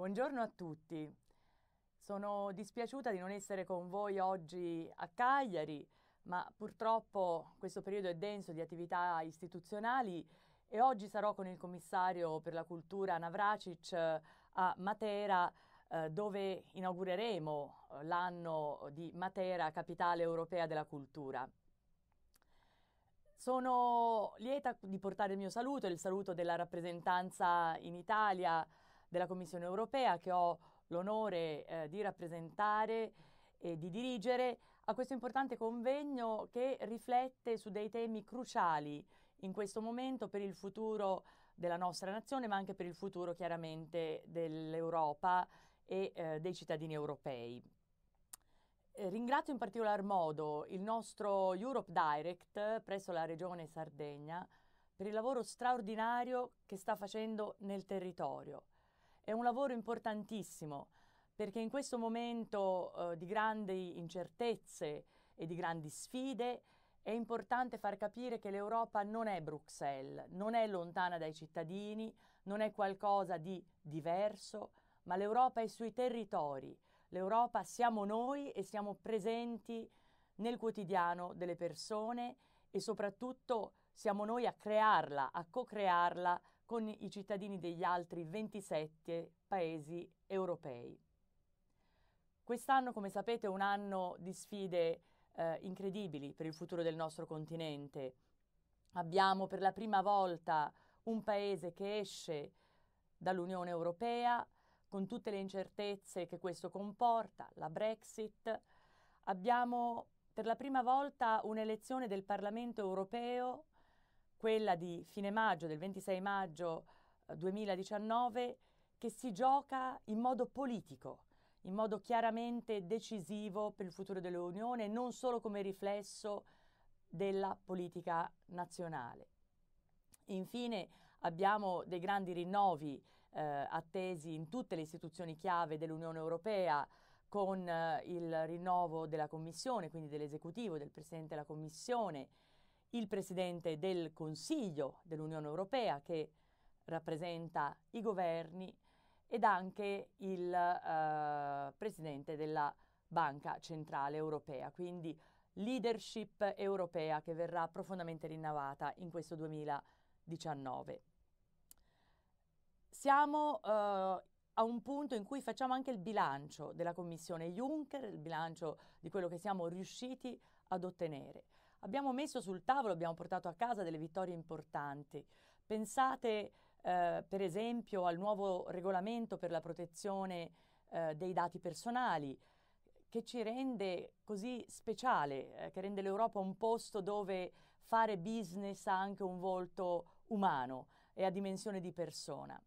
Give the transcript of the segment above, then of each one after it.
Buongiorno a tutti. Sono dispiaciuta di non essere con voi oggi a Cagliari, ma purtroppo questo periodo è denso di attività istituzionali e oggi sarò con il commissario per la cultura Navracic eh, a Matera eh, dove inaugureremo eh, l'anno di Matera, capitale europea della cultura. Sono lieta di portare il mio saluto e il saluto della rappresentanza in Italia della Commissione europea che ho l'onore eh, di rappresentare e di dirigere a questo importante convegno che riflette su dei temi cruciali in questo momento per il futuro della nostra nazione, ma anche per il futuro chiaramente dell'Europa e eh, dei cittadini europei. Eh, ringrazio in particolar modo il nostro Europe Direct presso la Regione Sardegna per il lavoro straordinario che sta facendo nel territorio è un lavoro importantissimo perché in questo momento eh, di grandi incertezze e di grandi sfide è importante far capire che l'Europa non è Bruxelles, non è lontana dai cittadini, non è qualcosa di diverso, ma l'Europa è sui territori. L'Europa siamo noi e siamo presenti nel quotidiano delle persone e soprattutto siamo noi a crearla, a co-crearla con i cittadini degli altri 27 paesi europei. Quest'anno, come sapete, è un anno di sfide eh, incredibili per il futuro del nostro continente. Abbiamo per la prima volta un paese che esce dall'Unione Europea con tutte le incertezze che questo comporta, la Brexit. Abbiamo per la prima volta un'elezione del Parlamento Europeo quella di fine maggio, del 26 maggio 2019, eh, che si gioca in modo politico, in modo chiaramente decisivo per il futuro dell'Unione, non solo come riflesso della politica nazionale. Infine abbiamo dei grandi rinnovi eh, attesi in tutte le istituzioni chiave dell'Unione Europea con eh, il rinnovo della Commissione, quindi dell'esecutivo, del Presidente della Commissione, il Presidente del Consiglio dell'Unione Europea che rappresenta i governi ed anche il eh, Presidente della Banca Centrale Europea, quindi leadership europea che verrà profondamente rinnovata in questo 2019. Siamo eh, a un punto in cui facciamo anche il bilancio della Commissione Juncker, il bilancio di quello che siamo riusciti ad ottenere. Abbiamo messo sul tavolo, abbiamo portato a casa delle vittorie importanti. Pensate eh, per esempio al nuovo regolamento per la protezione eh, dei dati personali che ci rende così speciale, eh, che rende l'Europa un posto dove fare business ha anche un volto umano e a dimensione di persona.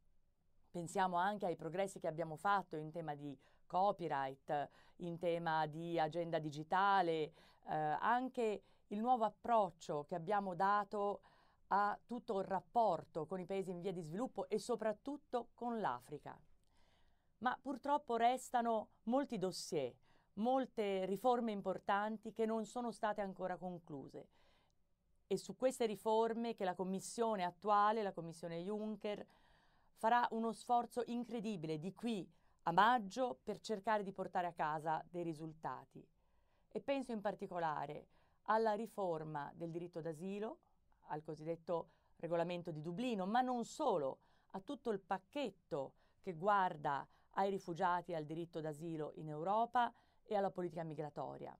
Pensiamo anche ai progressi che abbiamo fatto in tema di copyright, in tema di agenda digitale, eh, anche il nuovo approccio che abbiamo dato a tutto il rapporto con i paesi in via di sviluppo e soprattutto con l'Africa. Ma purtroppo restano molti dossier, molte riforme importanti che non sono state ancora concluse. E su queste riforme che la Commissione attuale, la Commissione Juncker, farà uno sforzo incredibile di qui a maggio per cercare di portare a casa dei risultati. E penso in particolare alla riforma del diritto d'asilo, al cosiddetto regolamento di Dublino, ma non solo, a tutto il pacchetto che guarda ai rifugiati e al diritto d'asilo in Europa e alla politica migratoria.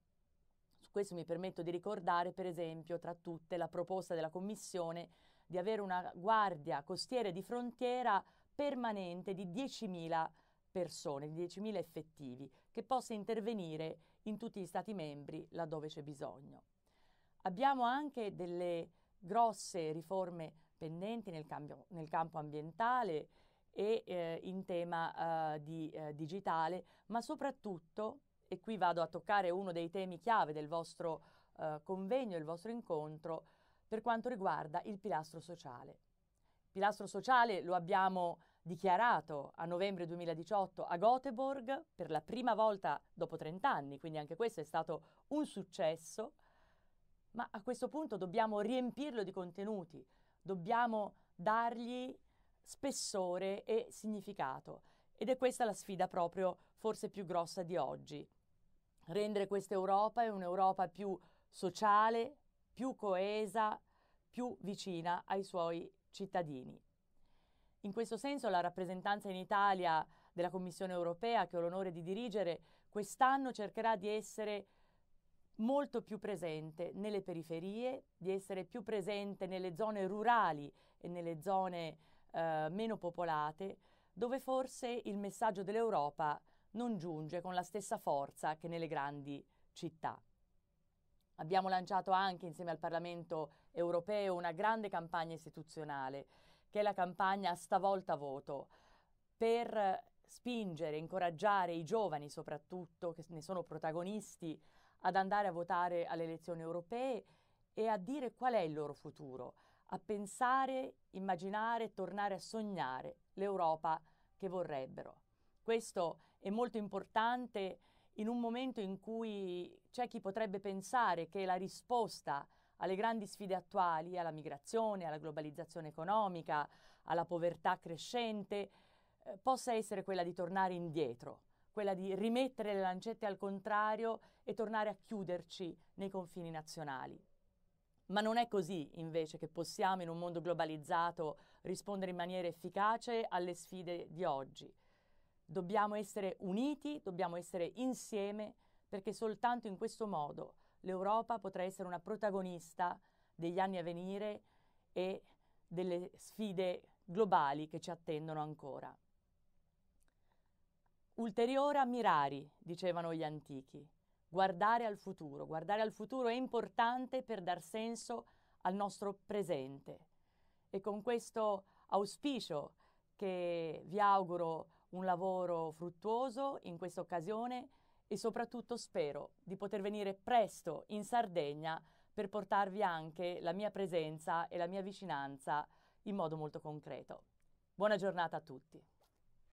Su questo mi permetto di ricordare, per esempio, tra tutte la proposta della Commissione di avere una guardia costiera e di frontiera permanente di 10.000 persone, di 10.000 effettivi, che possa intervenire in tutti gli Stati membri laddove c'è bisogno. Abbiamo anche delle grosse riforme pendenti nel, cambio, nel campo ambientale e eh, in tema eh, di, eh, digitale, ma soprattutto, e qui vado a toccare uno dei temi chiave del vostro eh, convegno, il vostro incontro, per quanto riguarda il pilastro sociale. Il pilastro sociale lo abbiamo dichiarato a novembre 2018 a Göteborg per la prima volta dopo 30 anni, quindi anche questo è stato un successo, ma a questo punto dobbiamo riempirlo di contenuti, dobbiamo dargli spessore e significato ed è questa la sfida proprio forse più grossa di oggi, rendere questa Europa un'Europa più sociale, più coesa, più vicina ai suoi cittadini. In questo senso la rappresentanza in Italia della Commissione europea, che ho l'onore di dirigere, quest'anno cercherà di essere molto più presente nelle periferie, di essere più presente nelle zone rurali e nelle zone eh, meno popolate, dove forse il messaggio dell'Europa non giunge con la stessa forza che nelle grandi città. Abbiamo lanciato anche insieme al Parlamento europeo una grande campagna istituzionale che è la campagna Stavolta Voto, per spingere, incoraggiare i giovani soprattutto, che ne sono protagonisti, ad andare a votare alle elezioni europee e a dire qual è il loro futuro, a pensare, immaginare, tornare a sognare l'Europa che vorrebbero. Questo è molto importante in un momento in cui c'è chi potrebbe pensare che la risposta alle grandi sfide attuali, alla migrazione, alla globalizzazione economica, alla povertà crescente, eh, possa essere quella di tornare indietro, quella di rimettere le lancette al contrario e tornare a chiuderci nei confini nazionali. Ma non è così invece che possiamo in un mondo globalizzato rispondere in maniera efficace alle sfide di oggi. Dobbiamo essere uniti, dobbiamo essere insieme, perché soltanto in questo modo l'Europa potrà essere una protagonista degli anni a venire e delle sfide globali che ci attendono ancora. Ulteriore a dicevano gli antichi, guardare al futuro. Guardare al futuro è importante per dar senso al nostro presente. E con questo auspicio che vi auguro un lavoro fruttuoso in questa occasione, e soprattutto spero di poter venire presto in Sardegna per portarvi anche la mia presenza e la mia vicinanza in modo molto concreto. Buona giornata a tutti.